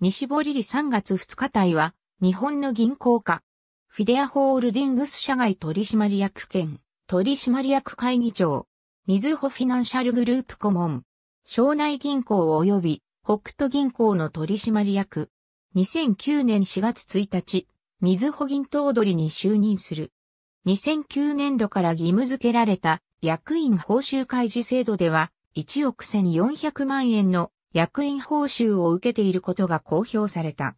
西堀里3月2日帯は、日本の銀行家、フィデアホールディングス社外取締役兼、取締役会議長、水穂フィナンシャルグループ顧問、省内銀行及び北斗銀行の取締役、2009年4月1日、水穂銀頭取に就任する。2009年度から義務付けられた役員報酬開示制度では、1億1400万円の役員報酬を受けていることが公表された。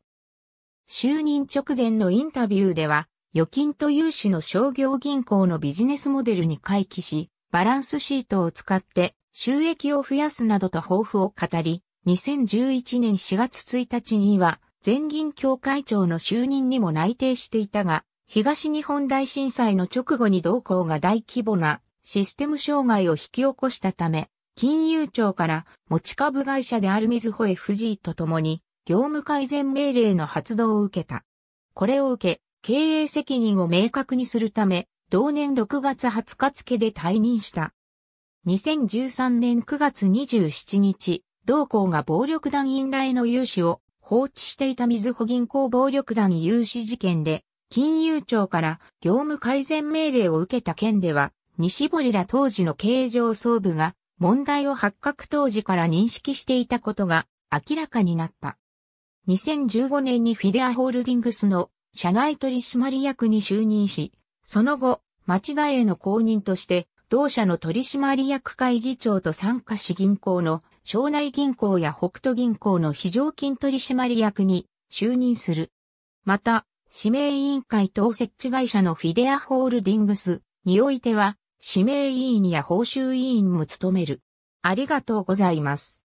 就任直前のインタビューでは、預金と融資の商業銀行のビジネスモデルに回帰し、バランスシートを使って収益を増やすなどと抱負を語り、2011年4月1日には、全銀協会長の就任にも内定していたが、東日本大震災の直後に同行が大規模なシステム障害を引き起こしたため、金融庁から持ち株会社であるみずほ FG とともに業務改善命令の発動を受けた。これを受け、経営責任を明確にするため、同年6月20日付で退任した。2013年9月27日、同校が暴力団引来の融資を放置していたみずほ銀行暴力団融資事件で、金融庁から業務改善命令を受けた件では、西堀ら当時の経営上層部が問題を発覚当時から認識していたことが明らかになった。2015年にフィデアホールディングスの社外取締役に就任し、その後、町田への公認として、同社の取締役会議長と参加し銀行の省内銀行や北斗銀行の非常勤取締役に就任する。また、指名委員会等設置会社のフィデアホールディングスにおいては、指名委員や報酬委員も務める。ありがとうございます。